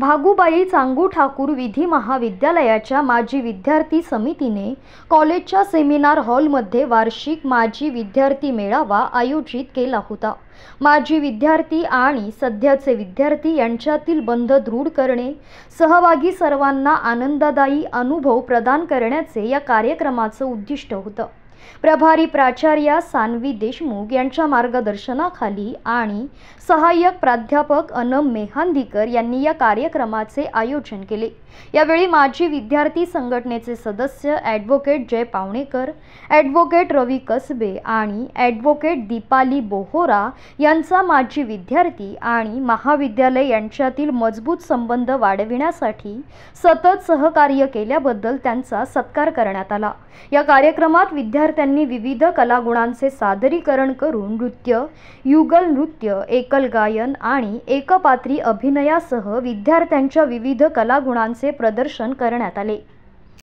भागूबाई चांगू ठाकूर विधी महाविद्यालयाच्या माजी विद्यार्थी समितीने कॉलेजच्या सेमिनार हॉलमध्ये वार्षिक माजी विद्यार्थी मेळावा आयोजित केला होता माजी विद्यार्थी आणि सध्याचे विद्यार्थी यांच्यातील बंध दृढ करणे सहभागी सर्वांना आनंददायी अनुभव प्रदान करण्याचे या कार्यक्रमाचं उद्दिष्ट होतं प्रभारी प्राचार्य सानवी देशमुख यांच्या मार्गदर्शनाखाली आणि सहाय्यक प्राध्यापक अनम मेहांदीकर यांनी या कार्यक्रमाचे आयोजन केले यावेळी माजी विद्यार्थी संघटनेचे सदस्य ॲडव्होकेट जय पावणेकर ॲडव्होकेट रवी कसबे आणि ॲडव्होकेट दीपाली बोहोरा यांचा माजी विद्यार्थी आणि महाविद्यालय यांच्यातील मजबूत संबंध वाढविण्यासाठी सतत सहकार्य केल्याबद्दल त्यांचा सत्कार करण्यात आला या कार्यक्रमात विद्यार्थी विद्यार्थ्यांनी विविध कलागुणांचे सादरीकरण करून नृत्य युगल नृत्य एकल गायन आणि एकपात्री अभिनयासह विद्यार्थ्यांच्या विविध कलागुणांचे प्रदर्शन करण्यात आले